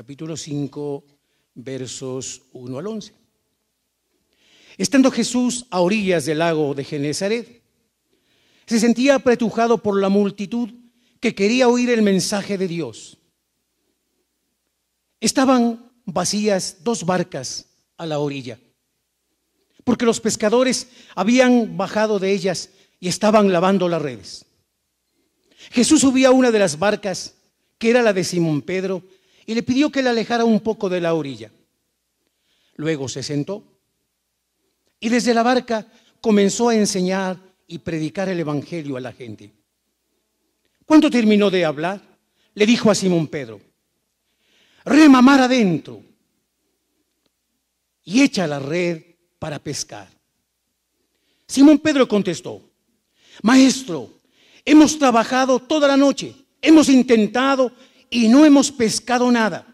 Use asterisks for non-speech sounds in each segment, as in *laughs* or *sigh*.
capítulo 5, versos 1 al 11. Estando Jesús a orillas del lago de Genezaret, se sentía apretujado por la multitud que quería oír el mensaje de Dios. Estaban vacías dos barcas a la orilla, porque los pescadores habían bajado de ellas y estaban lavando las redes. Jesús subía a una de las barcas, que era la de Simón Pedro, y le pidió que le alejara un poco de la orilla. Luego se sentó y desde la barca comenzó a enseñar y predicar el Evangelio a la gente. Cuando terminó de hablar, le dijo a Simón Pedro, Remamar adentro y echa la red para pescar. Simón Pedro contestó, Maestro, hemos trabajado toda la noche, hemos intentado y no hemos pescado nada.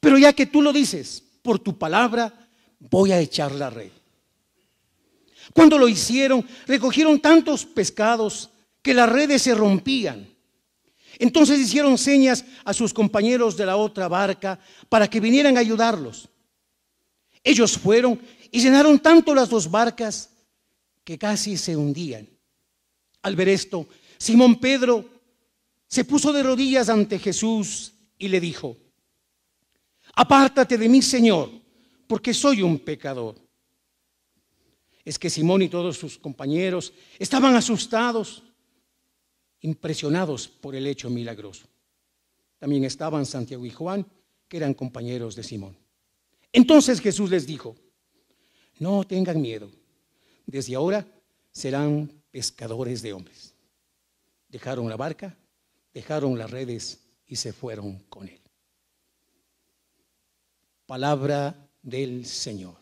Pero ya que tú lo dices, por tu palabra voy a echar la red. Cuando lo hicieron, recogieron tantos pescados que las redes se rompían. Entonces hicieron señas a sus compañeros de la otra barca para que vinieran a ayudarlos. Ellos fueron y llenaron tanto las dos barcas que casi se hundían. Al ver esto, Simón Pedro se puso de rodillas ante Jesús y le dijo, apártate de mí, Señor, porque soy un pecador. Es que Simón y todos sus compañeros estaban asustados, impresionados por el hecho milagroso. También estaban Santiago y Juan, que eran compañeros de Simón. Entonces Jesús les dijo, no tengan miedo, desde ahora serán pescadores de hombres. Dejaron la barca dejaron las redes y se fueron con él. Palabra del Señor.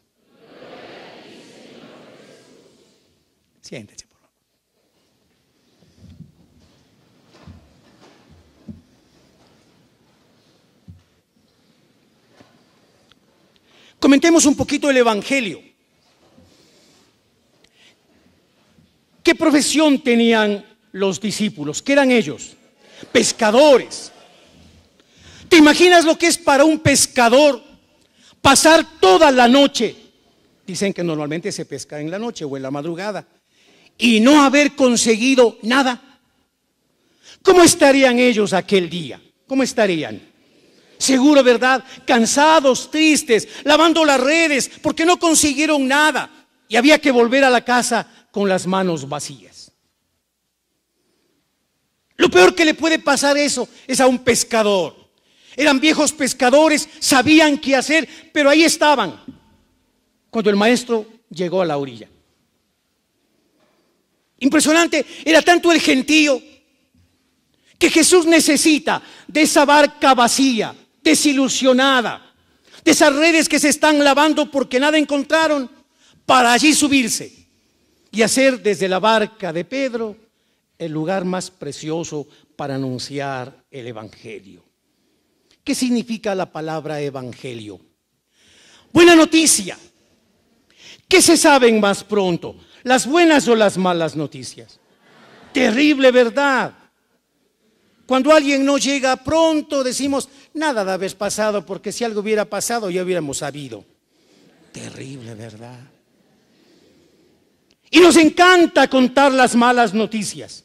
Siéntese, por favor. Comentemos un poquito el Evangelio. ¿Qué profesión tenían los discípulos? ¿Qué eran ellos? pescadores. ¿Te imaginas lo que es para un pescador pasar toda la noche? Dicen que normalmente se pesca en la noche o en la madrugada. Y no haber conseguido nada. ¿Cómo estarían ellos aquel día? ¿Cómo estarían? Seguro, ¿verdad? Cansados, tristes, lavando las redes porque no consiguieron nada. Y había que volver a la casa con las manos vacías. Lo peor que le puede pasar eso es a un pescador. Eran viejos pescadores, sabían qué hacer, pero ahí estaban cuando el maestro llegó a la orilla. Impresionante, era tanto el gentío que Jesús necesita de esa barca vacía, desilusionada, de esas redes que se están lavando porque nada encontraron, para allí subirse y hacer desde la barca de Pedro el lugar más precioso para anunciar el Evangelio. ¿Qué significa la palabra Evangelio? Buena noticia. ¿Qué se saben más pronto? ¿Las buenas o las malas noticias? Terrible verdad. Cuando alguien no llega pronto, decimos, nada de haber pasado, porque si algo hubiera pasado ya hubiéramos sabido. Terrible verdad. Y nos encanta contar las malas noticias.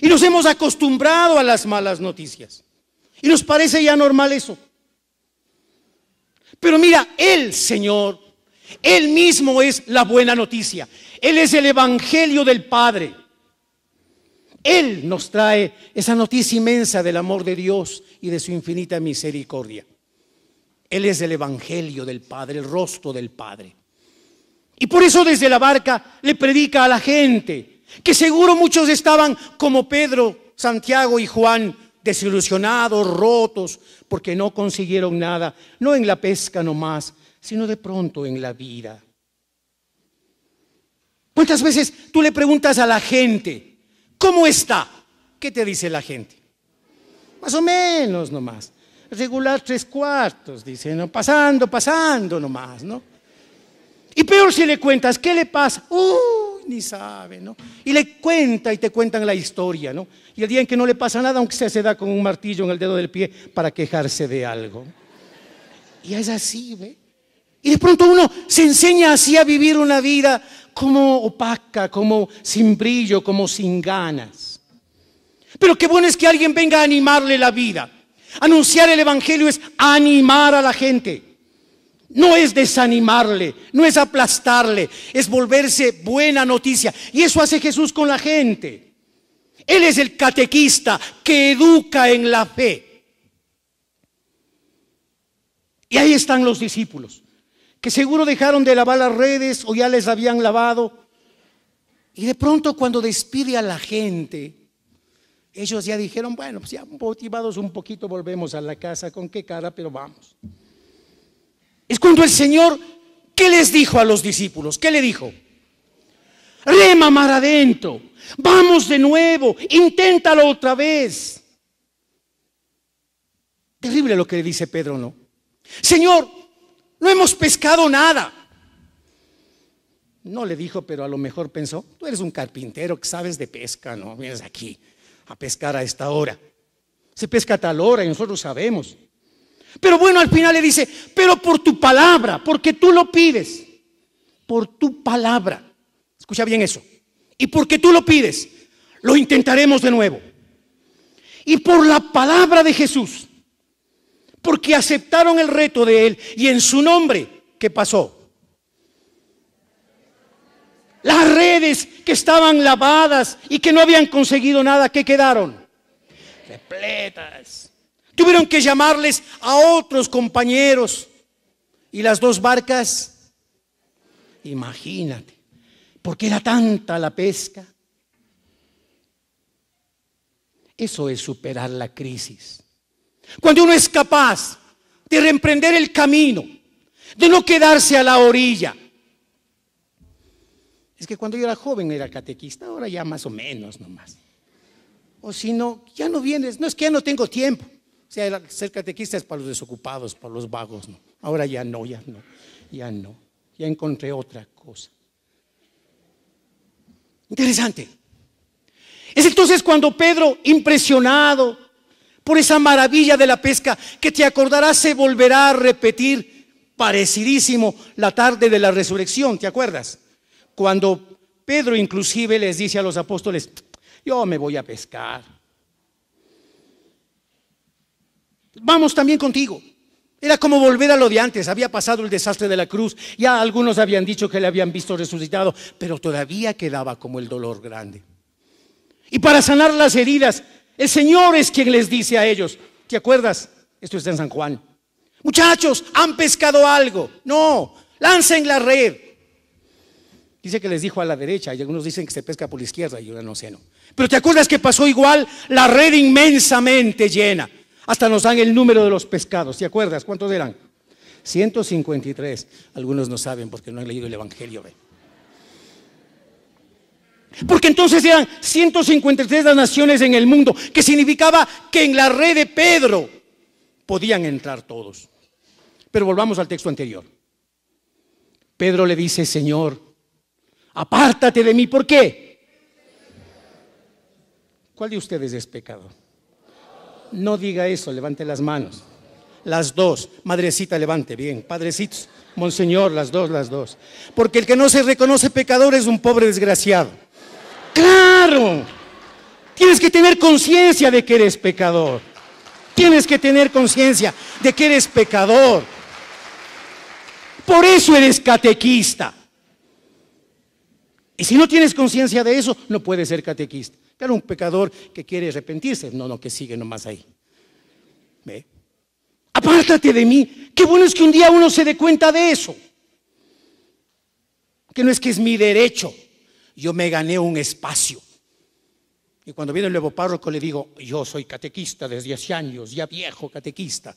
Y nos hemos acostumbrado a las malas noticias. Y nos parece ya normal eso. Pero mira, el Señor, Él mismo es la buena noticia. Él es el Evangelio del Padre. Él nos trae esa noticia inmensa del amor de Dios y de su infinita misericordia. Él es el Evangelio del Padre, el rostro del Padre. Y por eso desde la barca le predica a la gente que seguro muchos estaban como Pedro, Santiago y Juan, desilusionados, rotos, porque no consiguieron nada, no en la pesca nomás, sino de pronto en la vida. ¿Cuántas veces tú le preguntas a la gente, ¿cómo está? ¿Qué te dice la gente? Más o menos nomás. Regular tres cuartos, dice ¿no? pasando, pasando nomás, ¿no? Y peor si le cuentas, ¿qué le pasa? ¡Uh! ni sabe, ¿no? Y le cuenta y te cuentan la historia, ¿no? Y el día en que no le pasa nada, aunque sea se da con un martillo en el dedo del pie para quejarse de algo. Y es así, ¿ve? Y de pronto uno se enseña así a vivir una vida como opaca, como sin brillo, como sin ganas. Pero qué bueno es que alguien venga a animarle la vida. Anunciar el Evangelio es animar a la gente. No es desanimarle, no es aplastarle, es volverse buena noticia. Y eso hace Jesús con la gente. Él es el catequista que educa en la fe. Y ahí están los discípulos, que seguro dejaron de lavar las redes o ya les habían lavado. Y de pronto cuando despide a la gente, ellos ya dijeron, bueno, pues ya motivados un poquito volvemos a la casa, con qué cara, pero vamos. Es cuando el Señor, ¿qué les dijo a los discípulos? ¿Qué le dijo? Rema mar adentro, vamos de nuevo, inténtalo otra vez. Terrible lo que le dice Pedro, ¿no? Señor, no hemos pescado nada. No le dijo, pero a lo mejor pensó, tú eres un carpintero que sabes de pesca, ¿no? Vienes aquí a pescar a esta hora. Se pesca a tal hora y nosotros sabemos. Pero bueno, al final le dice, pero por tu palabra, porque tú lo pides, por tu palabra. Escucha bien eso. Y porque tú lo pides, lo intentaremos de nuevo. Y por la palabra de Jesús, porque aceptaron el reto de Él y en su nombre, ¿qué pasó? Las redes que estaban lavadas y que no habían conseguido nada, ¿qué quedaron? Repletas. Tuvieron que llamarles a otros compañeros. Y las dos barcas, imagínate, porque era tanta la pesca. Eso es superar la crisis. Cuando uno es capaz de reemprender el camino, de no quedarse a la orilla. Es que cuando yo era joven era catequista, ahora ya más o menos nomás. O si no, ya no vienes, no es que ya no tengo tiempo ser catequista es para los desocupados, para los vagos, ¿no? Ahora ya no, ya no, ya no. Ya encontré otra cosa. Interesante. Es entonces cuando Pedro, impresionado por esa maravilla de la pesca, que te acordarás se volverá a repetir parecidísimo la tarde de la resurrección, ¿te acuerdas? Cuando Pedro inclusive les dice a los apóstoles, yo me voy a pescar. vamos también contigo. Era como volver a lo de antes. Había pasado el desastre de la cruz. Ya algunos habían dicho que le habían visto resucitado, pero todavía quedaba como el dolor grande. Y para sanar las heridas, el Señor es quien les dice a ellos, ¿te acuerdas? Esto está en San Juan. Muchachos, han pescado algo. No, lancen la red. Dice que les dijo a la derecha y algunos dicen que se pesca por la izquierda y yo no sé, no. Pero ¿te acuerdas que pasó igual? La red inmensamente llena. Hasta nos dan el número de los pescados. ¿Te acuerdas? ¿Cuántos eran? 153. Algunos no saben porque no han leído el Evangelio. Porque entonces eran 153 las naciones en el mundo, que significaba que en la red de Pedro podían entrar todos. Pero volvamos al texto anterior. Pedro le dice, Señor, apártate de mí. ¿Por qué? ¿Cuál de ustedes es pecado? No diga eso, levante las manos. Las dos. Madrecita, levante, bien. Padrecitos, Monseñor, las dos, las dos. Porque el que no se reconoce pecador es un pobre desgraciado. Claro. Tienes que tener conciencia de que eres pecador. Tienes que tener conciencia de que eres pecador. Por eso eres catequista. Y si no tienes conciencia de eso, no puedes ser catequista. Claro, un pecador que quiere arrepentirse, no, no, que sigue nomás ahí. ¿Ve? Apártate de mí. Qué bueno es que un día uno se dé cuenta de eso. Que no es que es mi derecho. Yo me gané un espacio. Y cuando viene el nuevo párroco le digo, yo soy catequista desde hace años, ya viejo catequista.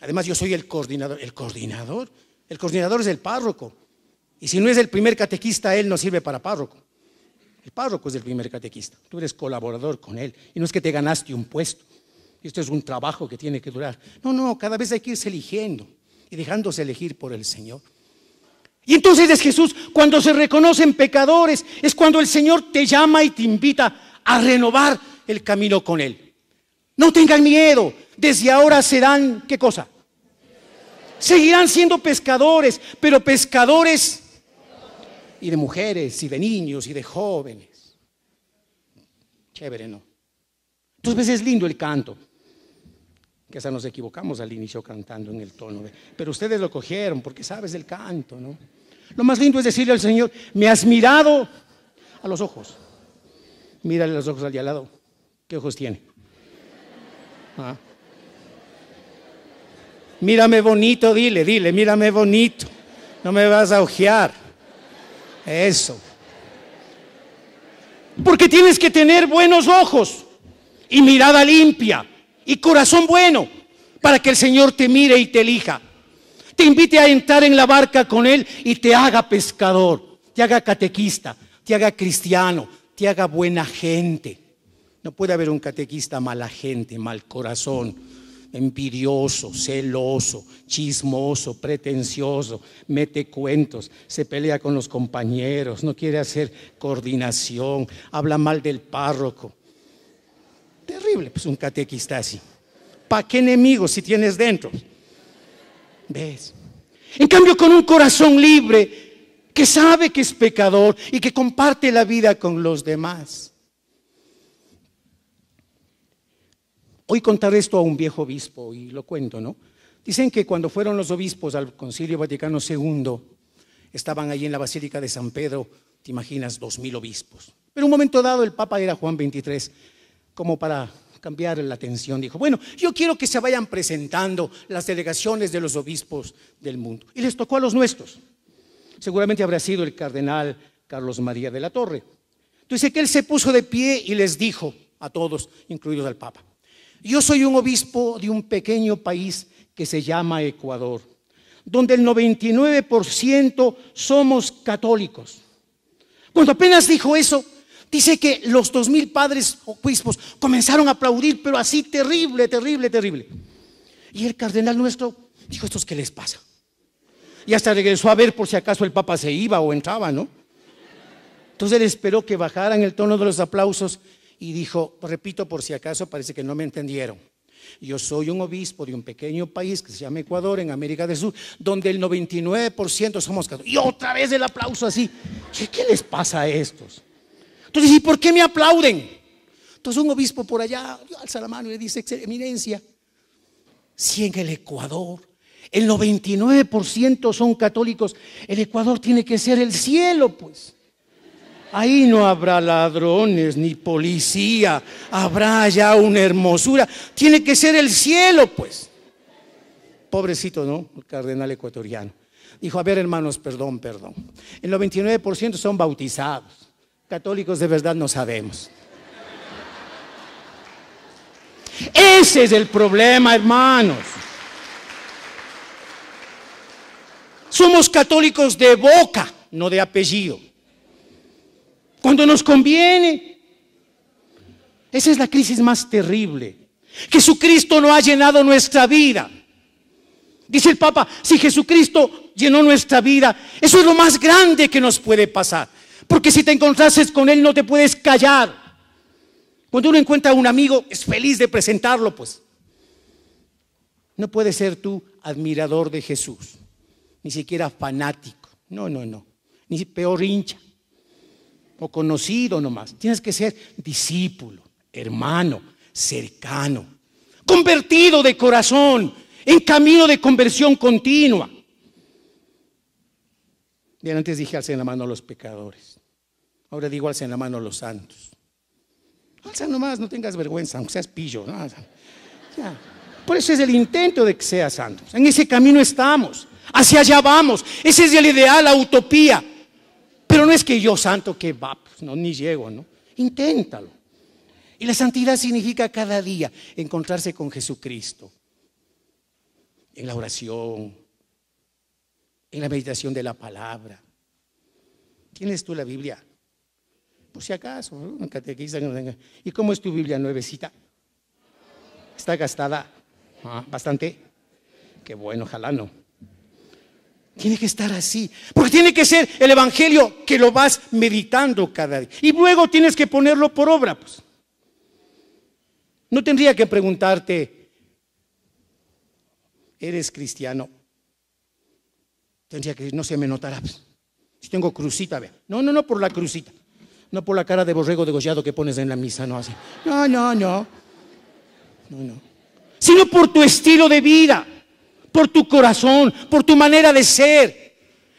Además yo soy el coordinador. ¿El coordinador? El coordinador es el párroco. Y si no es el primer catequista, él no sirve para párroco. El párroco es pues, el primer catequista, tú eres colaborador con él y no es que te ganaste un puesto. Esto es un trabajo que tiene que durar. No, no, cada vez hay que irse eligiendo y dejándose elegir por el Señor. Y entonces es Jesús, cuando se reconocen pecadores, es cuando el Señor te llama y te invita a renovar el camino con Él. No tengan miedo, desde ahora serán, ¿qué cosa? Seguirán siendo pescadores, pero pescadores y de mujeres y de niños y de jóvenes. Chévere, ¿no? Entonces, veces pues, es lindo el canto. Que hasta nos equivocamos al inicio cantando en el tono. De, pero ustedes lo cogieron porque sabes del canto, ¿no? Lo más lindo es decirle al Señor, me has mirado a los ojos. Mírale los ojos al de al lado. ¿Qué ojos tiene? Ah. Mírame bonito, dile, dile, mírame bonito. No me vas a ojear. Eso. Porque tienes que tener buenos ojos y mirada limpia y corazón bueno para que el Señor te mire y te elija. Te invite a entrar en la barca con Él y te haga pescador, te haga catequista, te haga cristiano, te haga buena gente. No puede haber un catequista mala gente, mal corazón, envidioso, celoso, chismoso, pretencioso, mete cuentos, se pelea con los compañeros, no quiere hacer coordinación, habla mal del párroco. Terrible, pues un catequista así. ¿Para qué enemigo si tienes dentro? ¿Ves? En cambio, con un corazón libre que sabe que es pecador y que comparte la vida con los demás. Hoy contar esto a un viejo obispo, y lo cuento, ¿no? Dicen que cuando fueron los obispos al Concilio Vaticano II, estaban allí en la Basílica de San Pedro, te imaginas, dos mil obispos. Pero un momento dado el Papa era Juan XXIII, como para cambiar la atención, dijo, bueno, yo quiero que se vayan presentando las delegaciones de los obispos del mundo. Y les tocó a los nuestros. Seguramente habrá sido el cardenal Carlos María de la Torre. Entonces que él se puso de pie y les dijo a todos, incluidos al Papa, yo soy un obispo de un pequeño país que se llama Ecuador, donde el 99% somos católicos. Cuando apenas dijo eso, dice que los 2.000 padres obispos comenzaron a aplaudir, pero así terrible, terrible, terrible. Y el cardenal nuestro dijo, ¿estos qué les pasa? Y hasta regresó a ver por si acaso el Papa se iba o entraba, ¿no? Entonces él esperó que bajaran el tono de los aplausos y dijo, repito por si acaso parece que no me entendieron. Yo soy un obispo de un pequeño país que se llama Ecuador, en América del Sur, donde el 99% somos católicos. Y otra vez el aplauso así. ¿Qué les pasa a estos? Entonces, ¿y por qué me aplauden? Entonces un obispo por allá alza la mano y le dice, eminencia, si en el Ecuador el 99% son católicos, el Ecuador tiene que ser el cielo, pues. Ahí no habrá ladrones ni policía, habrá ya una hermosura. Tiene que ser el cielo, pues. Pobrecito, ¿no? El cardenal ecuatoriano. Dijo, a ver hermanos, perdón, perdón. El 99% son bautizados. Católicos de verdad no sabemos. Ese es el problema, hermanos. Somos católicos de boca, no de apellido cuando nos conviene. Esa es la crisis más terrible. Jesucristo no ha llenado nuestra vida. Dice el Papa, si Jesucristo llenó nuestra vida, eso es lo más grande que nos puede pasar. Porque si te encontrases con Él no te puedes callar. Cuando uno encuentra a un amigo, es feliz de presentarlo, pues. No puedes ser tú admirador de Jesús, ni siquiera fanático. No, no, no. Ni peor hincha o conocido nomás. Tienes que ser discípulo, hermano, cercano, convertido de corazón, en camino de conversión continua. Bien, antes dije alcen la mano a los pecadores. Ahora digo alcen la mano a los santos. Alza nomás, no tengas vergüenza, aunque seas pillo. Por eso es el intento de que seas santo En ese camino estamos. Hacia allá vamos. Ese es el ideal, la utopía. Pero no es que yo santo que va, pues no, ni llego, ¿no? Inténtalo. Y la santidad significa cada día encontrarse con Jesucristo. En la oración, en la meditación de la palabra. ¿Tienes tú la Biblia? Por si acaso, ¿no? ¿Y cómo es tu Biblia nuevecita? ¿Está gastada? Ah, ¿Bastante? Qué bueno, ojalá no. Tiene que estar así. Porque tiene que ser el Evangelio que lo vas meditando cada día. Y luego tienes que ponerlo por obra. Pues. No tendría que preguntarte, ¿eres cristiano? Tendría que decir, no se me notará. Pues. Si tengo crucita, vea. No, no, no por la crucita. No por la cara de borrego degollado que pones en la misa, no así. No, no, no. No, no. Sino por tu estilo de vida por tu corazón, por tu manera de ser.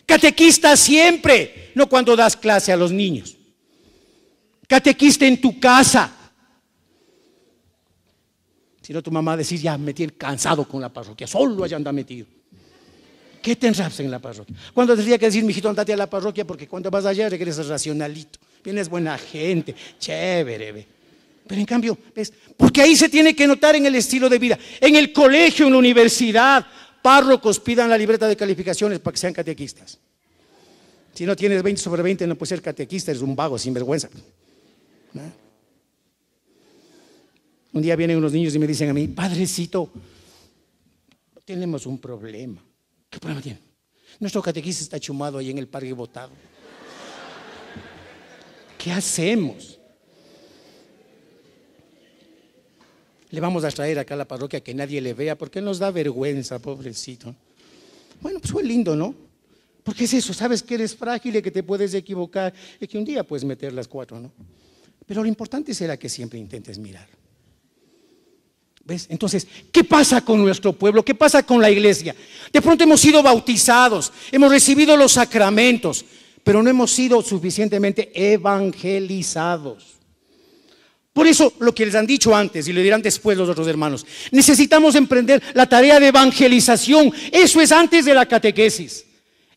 Catequista siempre, no cuando das clase a los niños. Catequista en tu casa. Si no, tu mamá decís, ya me tiene cansado con la parroquia, solo allá anda metido. ¿Qué te en la parroquia? Cuando tendría que decir, mijito, andate a la parroquia porque cuando vas allá regresas racionalito. Vienes buena gente, chévere, Pero en cambio, ¿ves? Porque ahí se tiene que notar en el estilo de vida, en el colegio, en la universidad, Párrocos pidan la libreta de calificaciones para que sean catequistas. Si no tienes 20 sobre 20, no puedes ser catequista, eres un vago sin vergüenza. Un día vienen unos niños y me dicen a mí, padrecito, tenemos un problema. ¿Qué problema tiene? Nuestro catequista está chumado ahí en el parque botado. ¿Qué hacemos? le vamos a traer acá a la parroquia que nadie le vea, porque nos da vergüenza, pobrecito. Bueno, pues fue lindo, ¿no? Porque es eso, sabes que eres frágil y que te puedes equivocar y que un día puedes meter las cuatro, ¿no? Pero lo importante será que siempre intentes mirar. ¿Ves? Entonces, ¿qué pasa con nuestro pueblo? ¿Qué pasa con la iglesia? De pronto hemos sido bautizados, hemos recibido los sacramentos, pero no hemos sido suficientemente evangelizados. Por eso lo que les han dicho antes y lo dirán después los otros hermanos, necesitamos emprender la tarea de evangelización. Eso es antes de la catequesis.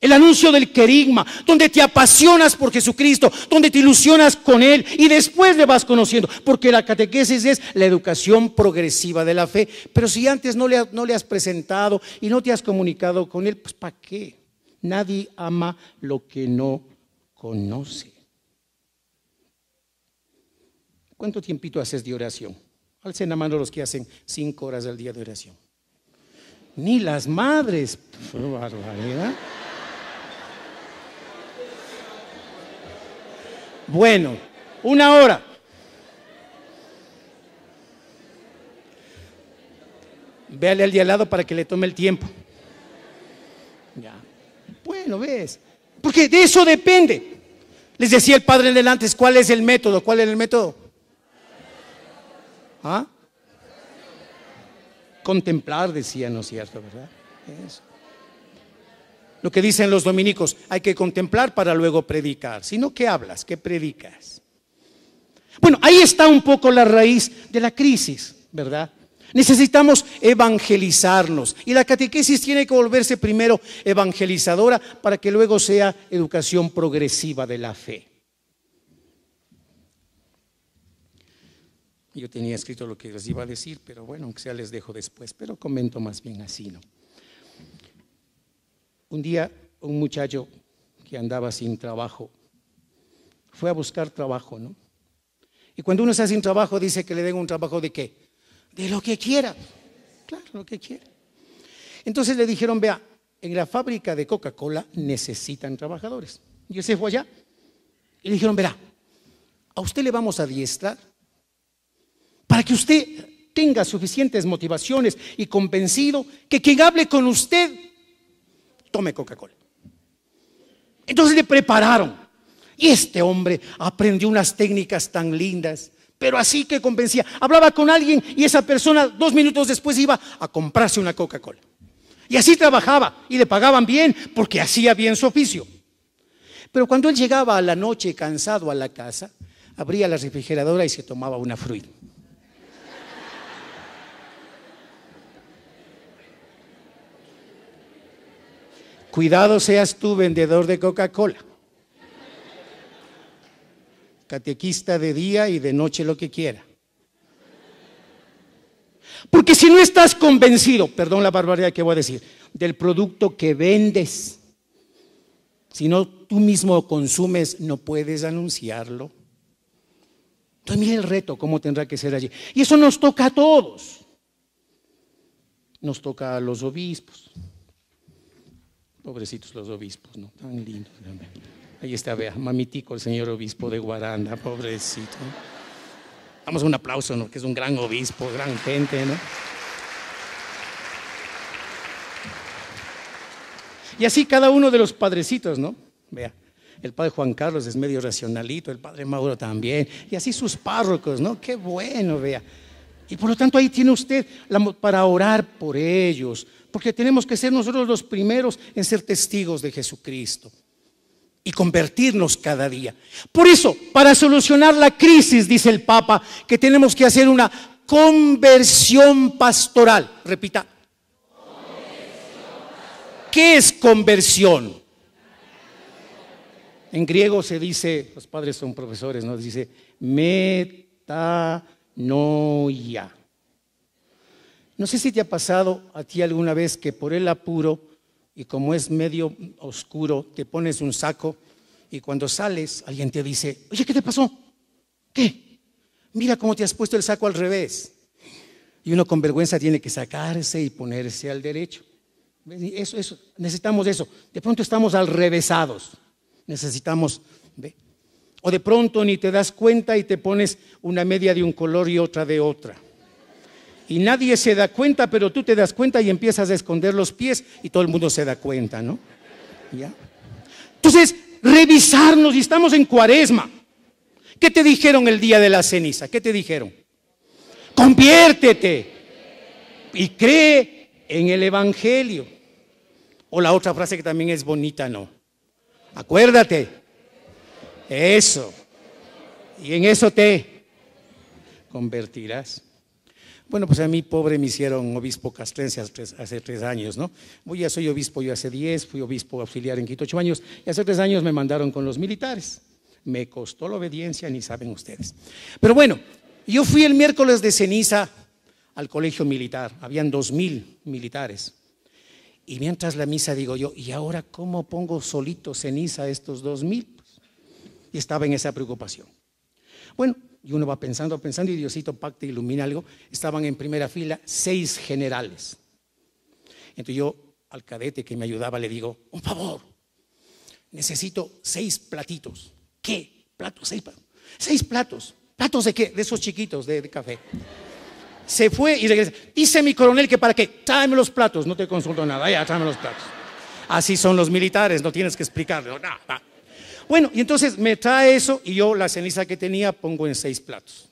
El anuncio del querigma, donde te apasionas por Jesucristo, donde te ilusionas con Él y después le vas conociendo, porque la catequesis es la educación progresiva de la fe. Pero si antes no le, no le has presentado y no te has comunicado con Él, pues ¿para qué? Nadie ama lo que no conoce. ¿Cuánto tiempito haces de oración? Alcen la mano los que hacen cinco horas al día de oración. Ni las madres. barbaridad. Bueno, una hora. Véale al día al lado para que le tome el tiempo. Ya. Bueno, ves. Porque de eso depende. Les decía el padre en delante, ¿cuál es el método? ¿Cuál es el método? ¿Ah? Contemplar, decía, ¿no es cierto, verdad? Lo que dicen los dominicos, hay que contemplar para luego predicar. Si no, ¿qué hablas? ¿Qué predicas? Bueno, ahí está un poco la raíz de la crisis, ¿verdad? Necesitamos evangelizarnos. Y la catequesis tiene que volverse primero evangelizadora para que luego sea educación progresiva de la fe. Yo tenía escrito lo que les iba a decir, pero bueno, aunque sea les dejo después, pero comento más bien así, ¿no? Un día un muchacho que andaba sin trabajo fue a buscar trabajo, ¿no? Y cuando uno está sin trabajo, dice que le den un trabajo de qué? De lo que quiera. Claro, lo que quiera. Entonces le dijeron, vea, en la fábrica de Coca-Cola necesitan trabajadores. Y se fue allá. Y le dijeron, verá, a usted le vamos a diestrar para que usted tenga suficientes motivaciones y convencido que quien hable con usted tome Coca-Cola. Entonces le prepararon. Y este hombre aprendió unas técnicas tan lindas, pero así que convencía. Hablaba con alguien y esa persona dos minutos después iba a comprarse una Coca-Cola. Y así trabajaba y le pagaban bien porque hacía bien su oficio. Pero cuando él llegaba a la noche cansado a la casa, abría la refrigeradora y se tomaba una fruta. Cuidado seas tú vendedor de Coca-Cola. Catequista de día y de noche lo que quiera. Porque si no estás convencido, perdón la barbaridad que voy a decir, del producto que vendes, si no tú mismo consumes, no puedes anunciarlo. Entonces mira el reto, cómo tendrá que ser allí. Y eso nos toca a todos. Nos toca a los obispos, Pobrecitos los obispos, ¿no? Tan lindos. Ahí está, vea, mamitico, el señor obispo de Guaranda, pobrecito. Damos un aplauso, ¿no? Que es un gran obispo, gran gente, ¿no? Y así cada uno de los padrecitos, ¿no? Vea, el padre Juan Carlos es medio racionalito, el padre Mauro también, y así sus párrocos, ¿no? Qué bueno, vea. Y por lo tanto ahí tiene usted para orar por ellos, porque tenemos que ser nosotros los primeros en ser testigos de Jesucristo y convertirnos cada día. Por eso, para solucionar la crisis, dice el Papa, que tenemos que hacer una conversión pastoral. Repita. ¿Qué es conversión? En griego se dice, los padres son profesores, nos dice metanoia. No sé si te ha pasado a ti alguna vez que por el apuro y como es medio oscuro, te pones un saco y cuando sales alguien te dice, oye, ¿qué te pasó? ¿Qué? Mira cómo te has puesto el saco al revés. Y uno con vergüenza tiene que sacarse y ponerse al derecho. Eso, eso, necesitamos eso. De pronto estamos al revésados. Necesitamos. O de pronto ni te das cuenta y te pones una media de un color y otra de otra y nadie se da cuenta, pero tú te das cuenta y empiezas a esconder los pies y todo el mundo se da cuenta, ¿no? ¿Ya? Entonces, revisarnos y estamos en cuaresma. ¿Qué te dijeron el día de la ceniza? ¿Qué te dijeron? Conviértete y cree en el Evangelio. O la otra frase que también es bonita, ¿no? Acuérdate. Eso. Y en eso te convertirás. Bueno, pues a mí pobre me hicieron obispo castrense hace tres, años, ¿no? Voy, ya soy obispo yo hace diez, fui obispo auxiliar en Quito ocho años, y hace tres años me mandaron con los militares. Me costó la obediencia, ni saben ustedes. Pero bueno, yo fui el miércoles de ceniza al colegio militar, habían dos mil militares. Y mientras la misa digo yo, ¿y ahora cómo pongo solito ceniza a estos dos mil? Pues, y estaba en esa preocupación. Bueno, y uno va pensando, pensando, y Diosito pacta e ilumina algo, estaban en primera fila seis generales. Entonces yo al cadete que me ayudaba le digo, un favor, necesito seis platitos. ¿Qué? ¿Platos? Seis platos. Seis platos. ¿Platos de qué? De esos chiquitos de, café. Se fue y regresa, Dice mi coronel que para qué, tráeme los platos, no te consulto nada, ya, tráeme los platos. Así son los militares, no tienes que explicarlo, nada. Bueno, y entonces me trae eso y yo la ceniza que tenía pongo en seis platos.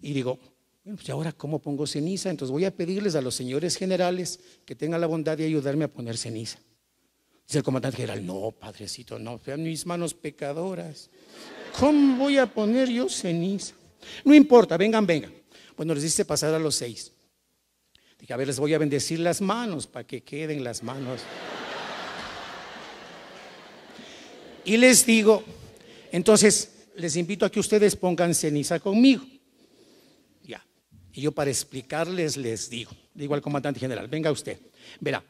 Y digo, bueno, pues ahora cómo pongo ceniza? Entonces voy a pedirles a los señores generales que tengan la bondad de ayudarme a poner ceniza. Dice el comandante general, no, padrecito, no, sean mis manos pecadoras. ¿Cómo voy a poner yo ceniza? No importa, vengan, vengan. Bueno, les hice pasar a los seis. Dije, a ver, les voy a bendecir las manos para que queden las manos. Y les digo, entonces les invito a que ustedes pongan ceniza conmigo. Ya. Y yo para explicarles les digo, digo al comandante general, venga usted, verá,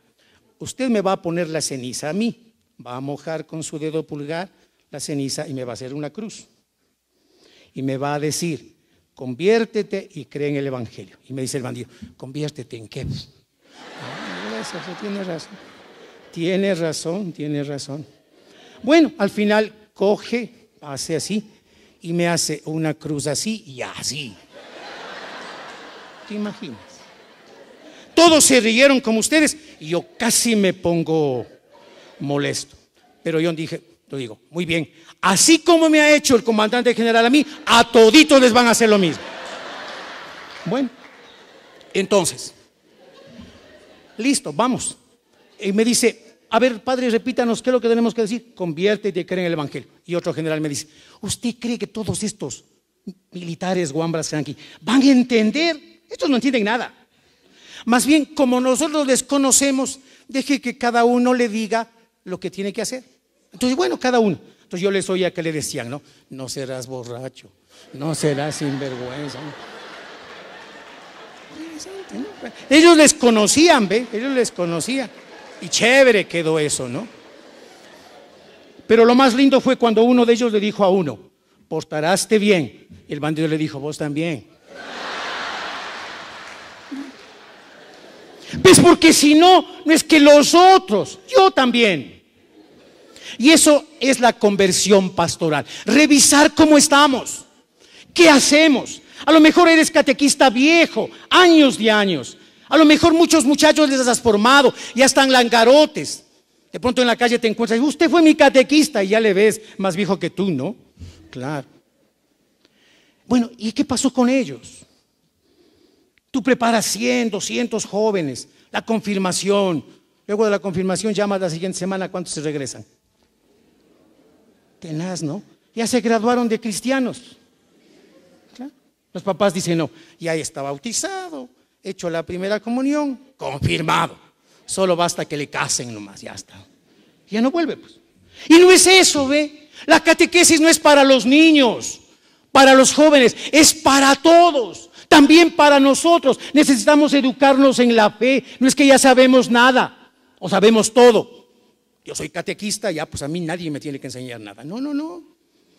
usted me va a poner la ceniza a mí, va a mojar con su dedo pulgar la ceniza y me va a hacer una cruz. Y me va a decir, conviértete y cree en el Evangelio. Y me dice el bandido, conviértete en qué. Ah, tiene razón, tiene razón, tiene razón. Bueno, al final coge, hace así y me hace una cruz así y así. ¿Te imaginas? Todos se rieron como ustedes y yo casi me pongo molesto. Pero yo dije, lo digo, muy bien, así como me ha hecho el comandante general a mí, a toditos les van a hacer lo mismo. Bueno, entonces, listo, vamos. Y me dice, a ver, padre, repítanos, ¿qué es lo que tenemos que decir? Conviértete y cree en el Evangelio. Y otro general me dice, ¿usted cree que todos estos militares, guambras, aquí van a entender? Estos no entienden nada. Más bien, como nosotros les conocemos, deje que cada uno le diga lo que tiene que hacer. Entonces, bueno, cada uno. Entonces yo les oía que le decían, ¿no? No serás borracho, no serás sinvergüenza. Ellos les conocían, ¿ve? Ellos les conocían. Y chévere quedó eso, ¿no? Pero lo más lindo fue cuando uno de ellos le dijo a uno, portaráste bien. el bandido le dijo, vos también. Pues Porque si no, no es que los otros, yo también. Y eso es la conversión pastoral. Revisar cómo estamos, qué hacemos. A lo mejor eres catequista viejo, años y años. A lo mejor muchos muchachos les has formado, ya están langarotes. De pronto en la calle te encuentras, y usted fue mi catequista y ya le ves más viejo que tú, ¿no? Claro. Bueno, ¿y qué pasó con ellos? Tú preparas 100, 200 jóvenes, la confirmación. Luego de la confirmación llamas la siguiente semana, ¿cuántos se regresan? Tenaz, ¿no? Ya se graduaron de cristianos. Los papás dicen, no, ya está bautizado, hecho la primera comunión, confirmado. Solo basta que le casen nomás, ya está. Ya no vuelve, pues. Y no es eso, ¿ve? La catequesis no es para los niños, para los jóvenes, es para todos, también para nosotros. Necesitamos educarnos en la fe, no es que ya sabemos nada o sabemos todo. Yo soy catequista, ya pues a mí nadie me tiene que enseñar nada. No, no, no.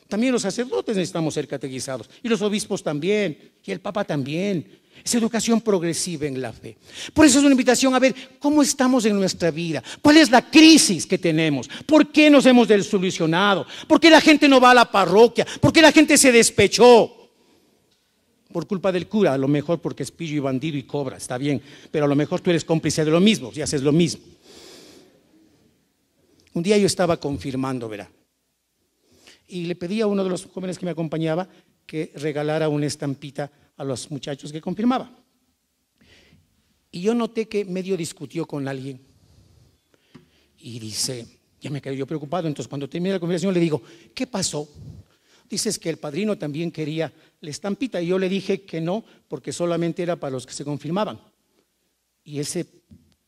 También los sacerdotes necesitamos ser catequizados. Y los obispos también. Y el Papa también. Es educación progresiva en la fe. Por eso es una invitación a ver cómo estamos en nuestra vida, cuál es la crisis que tenemos, por qué nos hemos desolucionado por qué la gente no va a la parroquia, por qué la gente se despechó. Por culpa del cura, a lo mejor porque es pillo y bandido y cobra, está bien, pero a lo mejor tú eres cómplice de lo mismo si haces lo mismo. Un día yo estaba confirmando, verá, y le pedí a uno de los jóvenes que me acompañaba que regalara una estampita a los muchachos que confirmaba. Y yo noté que medio discutió con alguien. Y dice, ya me quedé yo preocupado, entonces cuando terminé la conversación le digo, ¿qué pasó? Dices que el padrino también quería la estampita y yo le dije que no, porque solamente era para los que se confirmaban. Y ese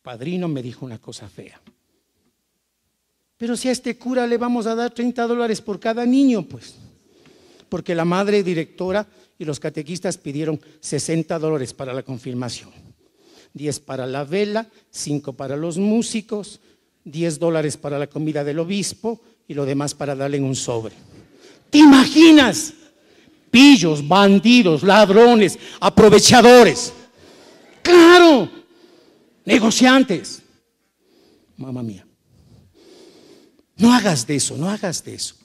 padrino me dijo una cosa fea. Pero si a este cura le vamos a dar 30 dólares por cada niño, pues. Porque la madre directora y los catequistas pidieron 60 dólares para la confirmación. 10 para la vela, 5 para los músicos, 10 dólares para la comida del obispo y lo demás para darle en un sobre. ¿Te imaginas? Pillos, bandidos, ladrones, aprovechadores. Claro, negociantes. Mamá mía. No hagas de eso, no hagas de eso.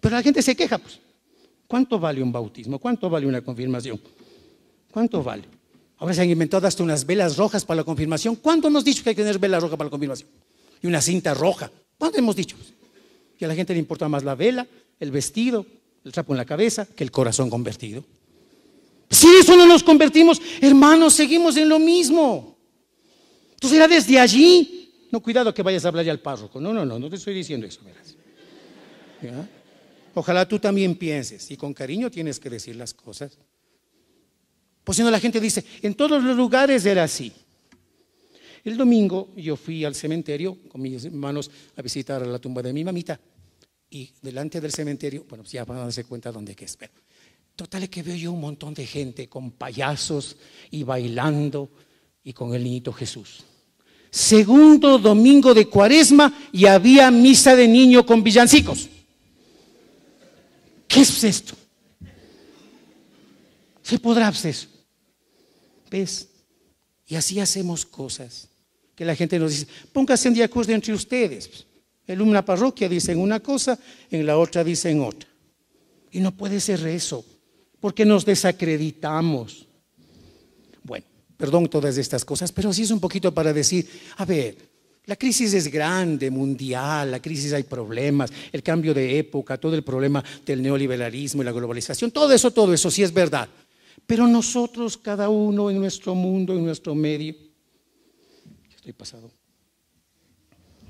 Pero la gente se queja, pues. ¿Cuánto vale un bautismo? ¿Cuánto vale una confirmación? ¿Cuánto vale? Ahora se han inventado hasta unas velas rojas para la confirmación. ¿Cuánto hemos dicho que hay que tener vela roja para la confirmación? Y una cinta roja. ¿Cuánto hemos dicho? que a la gente le importa más la vela, el vestido, el trapo en la cabeza, que el corazón convertido. Si eso no nos convertimos, hermanos, seguimos en lo mismo. Entonces era desde allí no, cuidado que vayas a hablar ya al párroco. No, no, no, no te estoy diciendo eso, verás. Ojalá tú también pienses y con cariño tienes que decir las cosas. Pues si no, la gente dice, en todos los lugares era así. El domingo yo fui al cementerio con mis hermanos a visitar la tumba de mi mamita y delante del cementerio, bueno, pues ya van a darse cuenta dónde que es, pero total que veo yo un montón de gente con payasos y bailando y con el niñito Jesús segundo domingo de cuaresma y había misa de niño con villancicos. ¿Qué es esto? ¿se podrá hacer? ¿Ves? Y así hacemos cosas que la gente nos dice, póngase en diacuerdo entre ustedes. En una parroquia dicen una cosa, en la otra dicen otra. Y no puede ser eso, porque nos desacreditamos perdón todas estas cosas, pero sí es un poquito para decir, a ver, la crisis es grande, mundial, la crisis hay problemas, el cambio de época, todo el problema del neoliberalismo y la globalización, todo eso, todo eso sí es verdad. Pero nosotros, cada uno en nuestro mundo, en nuestro medio, estoy pasado.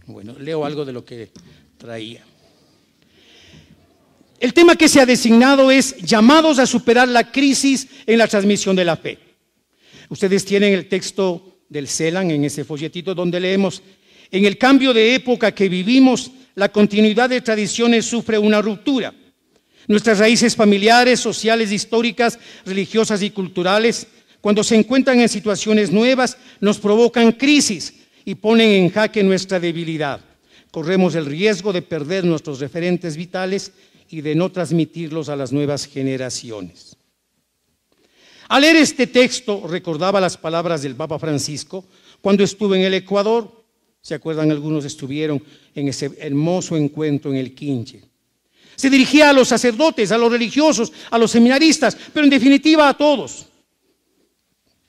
Bueno, leo algo de lo que traía. El tema que se ha designado es llamados a superar la crisis en la transmisión de la fe. Ustedes tienen el texto del CELAN en ese folletito donde leemos, en el cambio de época que vivimos, la continuidad de tradiciones sufre una ruptura. Nuestras raíces familiares, sociales, históricas, religiosas y culturales, cuando se encuentran en situaciones nuevas, nos provocan crisis y ponen en jaque nuestra debilidad. Corremos el riesgo de perder nuestros referentes vitales y de no transmitirlos a las nuevas generaciones. Al leer este texto recordaba las palabras del Papa Francisco cuando estuvo en el Ecuador. ¿Se acuerdan? Algunos estuvieron en ese hermoso encuentro en el Quinche. Se dirigía a los sacerdotes, a los religiosos, a los seminaristas, pero en definitiva a todos.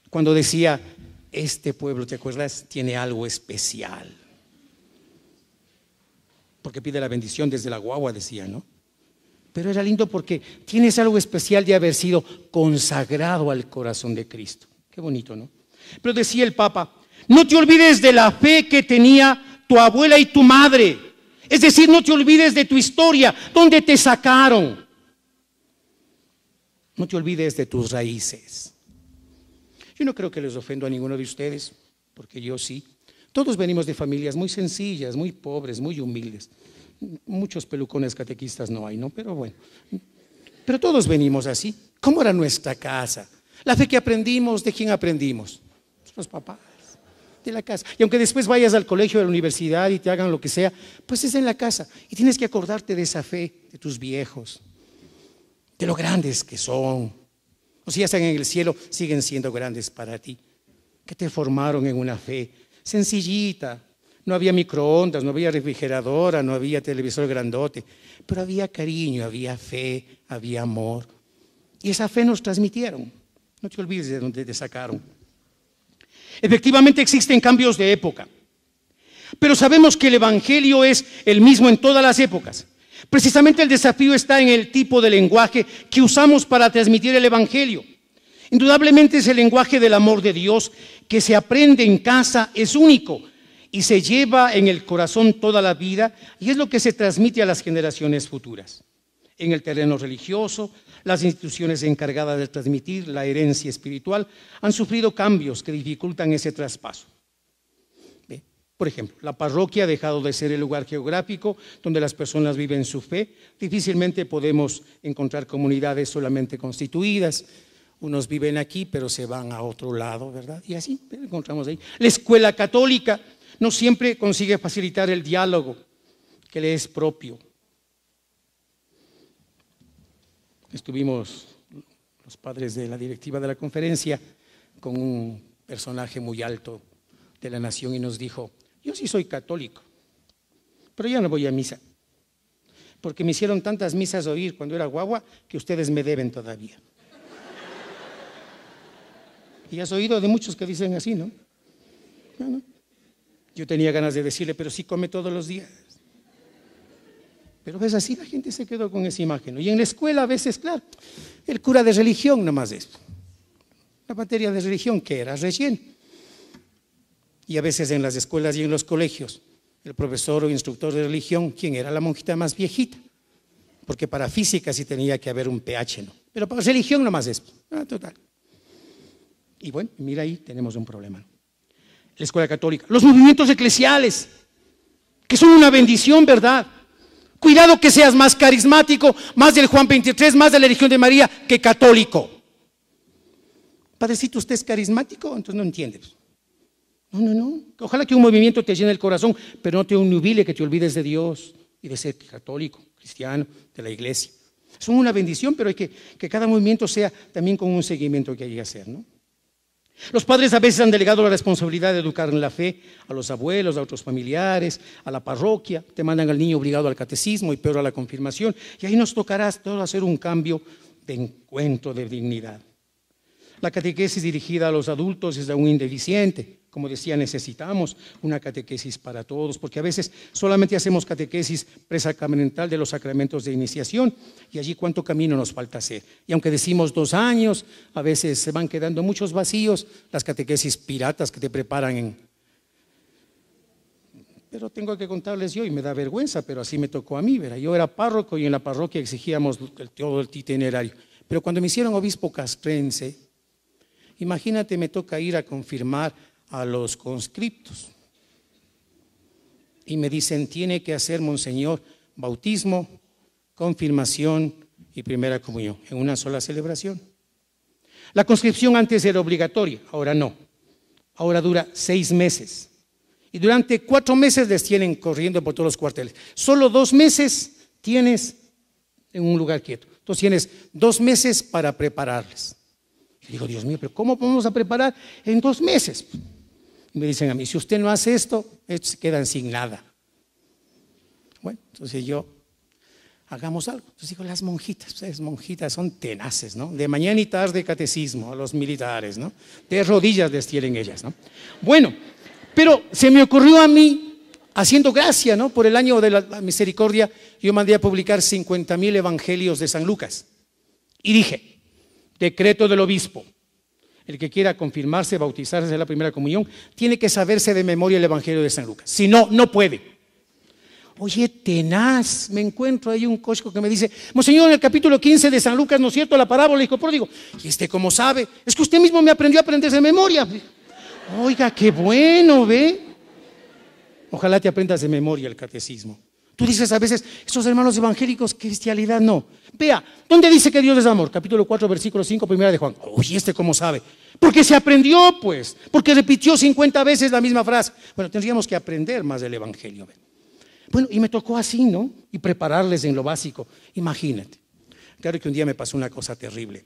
Cuando decía, este pueblo, ¿te acuerdas? Tiene algo especial. Porque pide la bendición desde la guagua, decía, ¿no? Pero era lindo porque tienes algo especial de haber sido consagrado al corazón de Cristo. Qué bonito, ¿no? Pero decía el Papa, no te olvides de la fe que tenía tu abuela y tu madre. Es decir, no te olvides de tu historia, donde te sacaron. No te olvides de tus raíces. Yo no creo que les ofendo a ninguno de ustedes, porque yo sí. Todos venimos de familias muy sencillas, muy pobres, muy humildes muchos pelucones catequistas no hay, ¿no? Pero bueno, pero todos venimos así. ¿Cómo era nuestra casa? La fe que aprendimos, ¿de quién aprendimos? Nuestros papás, de la casa. Y aunque después vayas al colegio, a la universidad y te hagan lo que sea, pues es en la casa. Y tienes que acordarte de esa fe, de tus viejos, de lo grandes que son. O si ya están en el cielo, siguen siendo grandes para ti. Que te formaron en una fe sencillita, no había microondas, no había refrigeradora, no había televisor grandote, pero había cariño, había fe, había amor. Y esa fe nos transmitieron. No te olvides de dónde te sacaron. Efectivamente existen cambios de época, pero sabemos que el Evangelio es el mismo en todas las épocas. Precisamente el desafío está en el tipo de lenguaje que usamos para transmitir el Evangelio. Indudablemente es el lenguaje del amor de Dios que se aprende en casa, es único, y se lleva en el corazón toda la vida y es lo que se transmite a las generaciones futuras. En el terreno religioso, las instituciones encargadas de transmitir la herencia espiritual han sufrido cambios que dificultan ese traspaso. Por ejemplo, la parroquia ha dejado de ser el lugar geográfico donde las personas viven su fe. Difícilmente podemos encontrar comunidades solamente constituidas, unos viven aquí, pero se van a otro lado, ¿verdad? Y así encontramos ahí. La escuela católica no siempre consigue facilitar el diálogo que le es propio. Estuvimos los padres de la directiva de la conferencia con un personaje muy alto de la nación y nos dijo, yo sí soy católico, pero ya no voy a misa, porque me hicieron tantas misas oír cuando era guagua que ustedes me deben todavía. *laughs* y has oído de muchos que dicen así, ¿no? no, no yo tenía ganas de decirle, pero sí come todos los días. Pero ves, así la gente se quedó con esa imagen. Y en la escuela a veces, claro, el cura de religión nomás es. La materia de religión que era recién. Y a veces en las escuelas y en los colegios, el profesor o instructor de religión, quien era la monjita más viejita. Porque para física sí tenía que haber un pH, ¿no? Pero para religión nomás es. Ah, total. Y bueno, mira ahí tenemos un problema la escuela católica, los movimientos eclesiales, que son una bendición, ¿verdad? Cuidado que seas más carismático, más del Juan 23, más de la religión de María que católico. Padrecito, ¿usted es carismático? Entonces no entiendes. No, no, no. Ojalá que un movimiento te llene el corazón, pero no te univile, que te olvides de Dios y de ser católico, cristiano, de la iglesia. Son una bendición, pero hay que que cada movimiento sea también con un seguimiento que hay que hacer, ¿no? Los padres a veces han delegado la responsabilidad de educar en la fe a los abuelos, a otros familiares, a la parroquia. Te mandan al niño obligado al catecismo y peor a la confirmación. Y ahí nos tocará todo hacer un cambio de encuentro de dignidad. La catequesis dirigida a los adultos es aún indeficiente. Como decía, necesitamos una catequesis para todos, porque a veces solamente hacemos catequesis presacramental de los sacramentos de iniciación y allí cuánto camino nos falta hacer. Y aunque decimos dos años, a veces se van quedando muchos vacíos las catequesis piratas que te preparan en, pero tengo que contarles yo y me da vergüenza, pero así me tocó a mí, ¿verdad? Yo era párroco y en la parroquia exigíamos todo el itinerario. Pero cuando me hicieron obispo castrense, imagínate, me toca ir a confirmar a los conscriptos. Y me dicen, tiene que hacer, Monseñor, bautismo, confirmación y primera comunión en una sola celebración. La conscripción antes era obligatoria, ahora no. Ahora dura seis meses. Y durante cuatro meses les tienen corriendo por todos los cuarteles. Solo dos meses tienes en un lugar quieto. Entonces tienes dos meses para prepararles. digo, Dios mío, pero ¿cómo vamos a preparar en dos meses? me dicen a mí, si usted no hace esto, se quedan sin nada. Bueno, entonces yo, hagamos algo. Entonces digo, las monjitas, ustedes monjitas son tenaces, ¿no? De mañana y tarde catecismo a los militares, ¿no? De rodillas les tienen ellas, ¿no? Bueno, pero se me ocurrió a mí, haciendo gracia, ¿no? Por el año de la misericordia, yo mandé a publicar 50.000 evangelios de San Lucas. Y dije, decreto del obispo, el que quiera confirmarse, bautizarse, hacer la primera comunión, tiene que saberse de memoria el Evangelio de San Lucas. Si no, no puede. Oye, tenaz, me encuentro ahí un cosco que me dice, Monseñor, en el capítulo 15 de San Lucas, ¿no es cierto? La parábola hijo digo, ¿Y este cómo sabe? Es que usted mismo me aprendió a aprenderse de memoria. Oiga, qué bueno, ¿ve? Ojalá te aprendas de memoria el catecismo. Tú dices a veces, estos hermanos evangélicos, cristianidad, no. Vea, ¿dónde dice que Dios es amor? Capítulo 4, versículo 5, primera de Juan. uy ¿este cómo sabe? Porque se aprendió, pues, porque repitió 50 veces la misma frase. Bueno, tendríamos que aprender más del Evangelio. Bueno, y me tocó así, ¿no? Y prepararles en lo básico. Imagínate. Claro que un día me pasó una cosa terrible.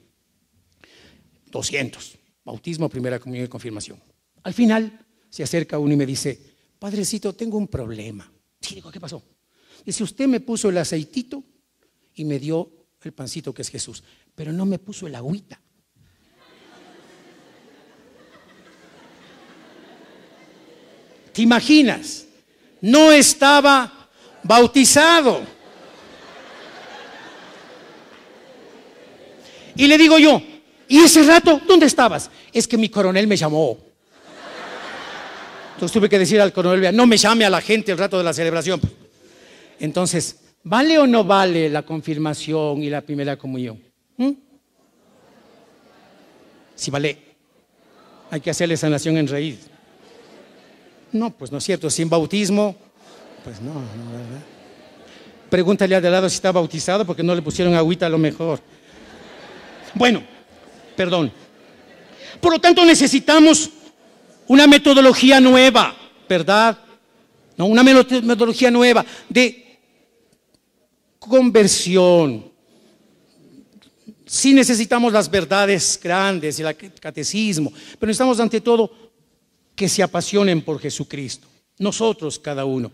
200. Bautismo, primera comunión y confirmación. Al final se acerca uno y me dice, Padrecito, tengo un problema. Sí, digo, ¿qué pasó? Y si usted me puso el aceitito y me dio el pancito que es Jesús, pero no me puso el agüita. ¿Te imaginas? No estaba bautizado. Y le digo yo, ¿y ese rato dónde estabas? Es que mi coronel me llamó. Entonces tuve que decir al coronel, no me llame a la gente el rato de la celebración. Entonces, ¿vale o no vale la confirmación y la primera comunión? ¿Mm? Si vale, hay que hacerle sanación en raíz. No, pues no es cierto. Sin bautismo, pues no, no, ¿verdad? Pregúntale al de lado si está bautizado porque no le pusieron agüita a lo mejor. Bueno, perdón. Por lo tanto, necesitamos una metodología nueva, ¿verdad? No, una metodología nueva de conversión. Sí necesitamos las verdades grandes, y el catecismo, pero necesitamos ante todo que se apasionen por Jesucristo, nosotros cada uno.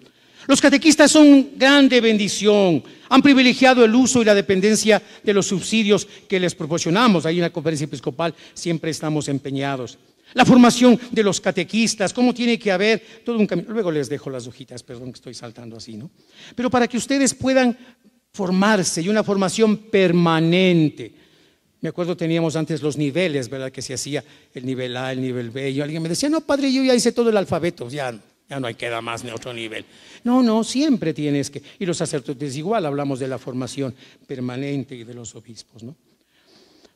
Los catequistas son grande bendición. Han privilegiado el uso y la dependencia de los subsidios que les proporcionamos. Ahí en la conferencia episcopal siempre estamos empeñados. La formación de los catequistas, cómo tiene que haber todo un camino. Luego les dejo las hojitas, perdón que estoy saltando así, ¿no? Pero para que ustedes puedan formarse y una formación permanente. Me acuerdo teníamos antes los niveles, ¿verdad? Que se hacía el nivel A, el nivel B. Y alguien me decía, no, padre, yo ya hice todo el alfabeto, ya, ya no hay queda más ni otro nivel. No, no, siempre tienes que. Y los sacerdotes igual, hablamos de la formación permanente y de los obispos, ¿no?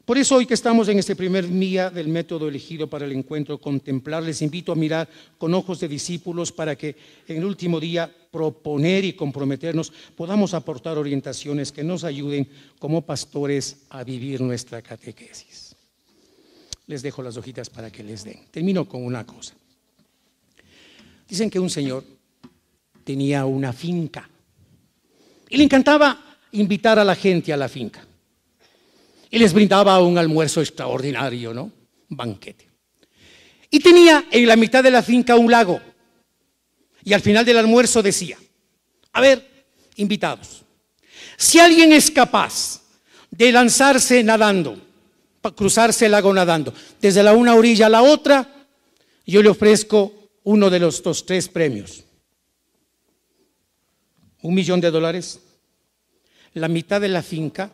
Por eso hoy que estamos en este primer día del método elegido para el encuentro contemplar, les invito a mirar con ojos de discípulos para que en el último día proponer y comprometernos podamos aportar orientaciones que nos ayuden como pastores a vivir nuestra catequesis. Les dejo las hojitas para que les den. Termino con una cosa. Dicen que un señor tenía una finca y le encantaba invitar a la gente a la finca y les brindaba un almuerzo extraordinario, ¿no? Un banquete. Y tenía en la mitad de la finca un lago. Y al final del almuerzo decía, a ver, invitados, si alguien es capaz de lanzarse nadando, cruzarse el lago nadando, desde la una orilla a la otra, yo le ofrezco uno de los dos, tres premios. Un millón de dólares, la mitad de la finca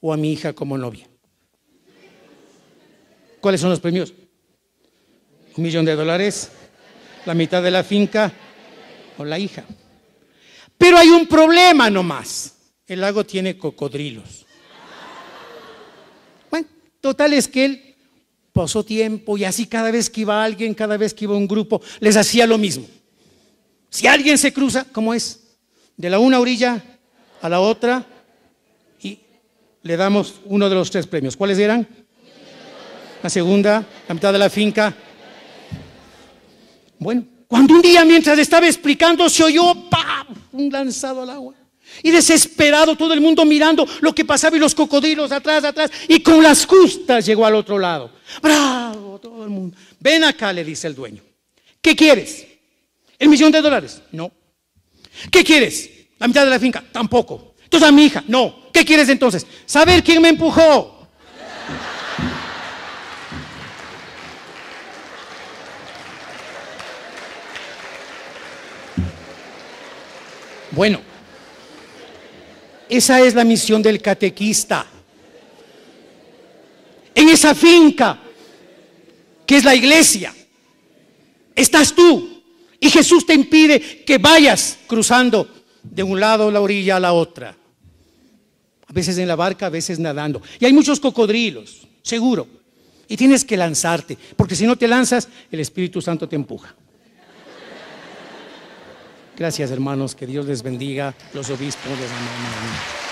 o a mi hija como novia. ¿Cuáles son los premios? Un millón de dólares, la mitad de la finca o la hija. Pero hay un problema nomás. El lago tiene cocodrilos. Bueno, total es que él pasó tiempo y así cada vez que iba alguien, cada vez que iba un grupo, les hacía lo mismo. Si alguien se cruza, ¿cómo es? De la una orilla a la otra, le damos uno de los tres premios. ¿Cuáles eran? La segunda, la mitad de la finca. Bueno, cuando un día mientras estaba explicando se oyó un lanzado al agua. Y desesperado todo el mundo mirando lo que pasaba y los cocodrilos atrás, atrás. Y con las justas llegó al otro lado. Bravo, todo el mundo. Ven acá, le dice el dueño. ¿Qué quieres? ¿El millón de dólares? No. ¿Qué quieres? ¿La mitad de la finca? Tampoco. Entonces a mi hija, no. ¿Qué quieres entonces? Saber quién me empujó. Bueno, esa es la misión del catequista. En esa finca que es la iglesia, estás tú y Jesús te impide que vayas cruzando de un lado la orilla a la otra a veces en la barca, a veces nadando. Y hay muchos cocodrilos, seguro. Y tienes que lanzarte, porque si no te lanzas, el Espíritu Santo te empuja. Gracias, hermanos, que Dios les bendiga, los obispos les amamos.